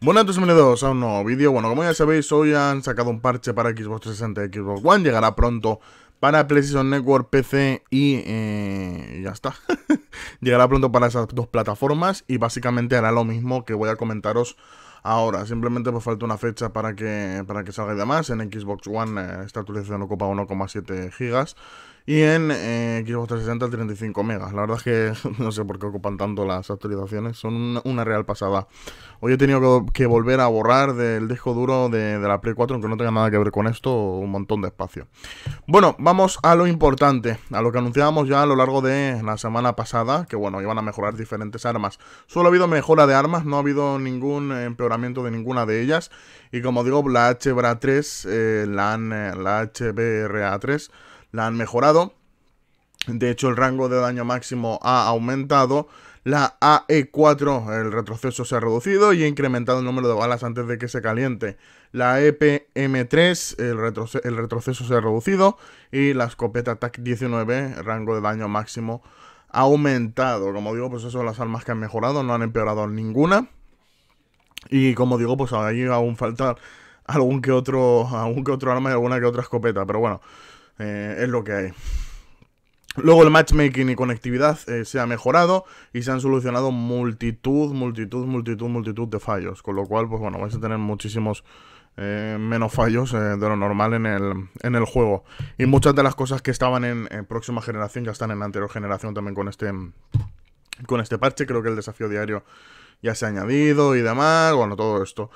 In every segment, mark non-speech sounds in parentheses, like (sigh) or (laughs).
Buenas, bienvenidos a un nuevo vídeo. Bueno, como ya sabéis, hoy han sacado un parche para Xbox 360 y Xbox One. Llegará pronto para PlayStation Network, PC y eh, ya está. (laughs) Llegará pronto para esas dos plataformas y básicamente hará lo mismo que voy a comentaros ahora. Simplemente pues falta una fecha para que, para que salga y demás. En Xbox One eh, esta actualización ocupa 1,7 gigas y en eh, Xbox 360 35 megas. La verdad es que (laughs) no sé por qué ocupan tanto las actualizaciones. Son una, real pasada. Hoy he tenido que, volver a borrar del disco duro de, la Play 4, aunque no tenga nada que ver con esto, un montón de espacio. Bueno, vamos a lo importante, a lo que anunciábamos ya a lo largo de la semana pasada, que bueno, iban a mejorar diferentes armas. Solo ha habido mejora de armas, no ha habido ningún empeoramiento de ninguna de ellas. Y como digo, la HBRA 3, eh, la HBRA 3 la han mejorado. De hecho, el rango de daño máximo ha aumentado. La AE4, el retroceso se ha reducido y ha incrementado el número de balas antes de que se caliente. La EPM3, el, retroceso se ha reducido. Y la escopeta TAC-19, rango de daño máximo, ha aumentado. Como digo, pues eso, las armas que han mejorado no han empeorado ninguna. Y como digo, pues ahí aún falta algún que otro, algún que otro arma y alguna que otra escopeta. Pero bueno, eh, es lo que hay. Luego el matchmaking y conectividad eh, se ha mejorado y se han solucionado multitud, multitud, multitud, multitud de fallos. Con lo cual, pues bueno, vais a tener muchísimos eh, menos fallos de lo normal en el, en el, juego. Y muchas de las cosas que estaban en, próxima generación ya están en anterior generación también con este, con este parche. Creo que el desafío diario ya se ha añadido y demás, bueno, todo esto.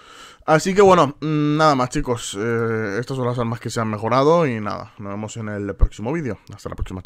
Así que bueno, mm, nada más chicos, eh, estas son las armas que se han mejorado y nada, nos vemos en el próximo vídeo. Hasta la próxima.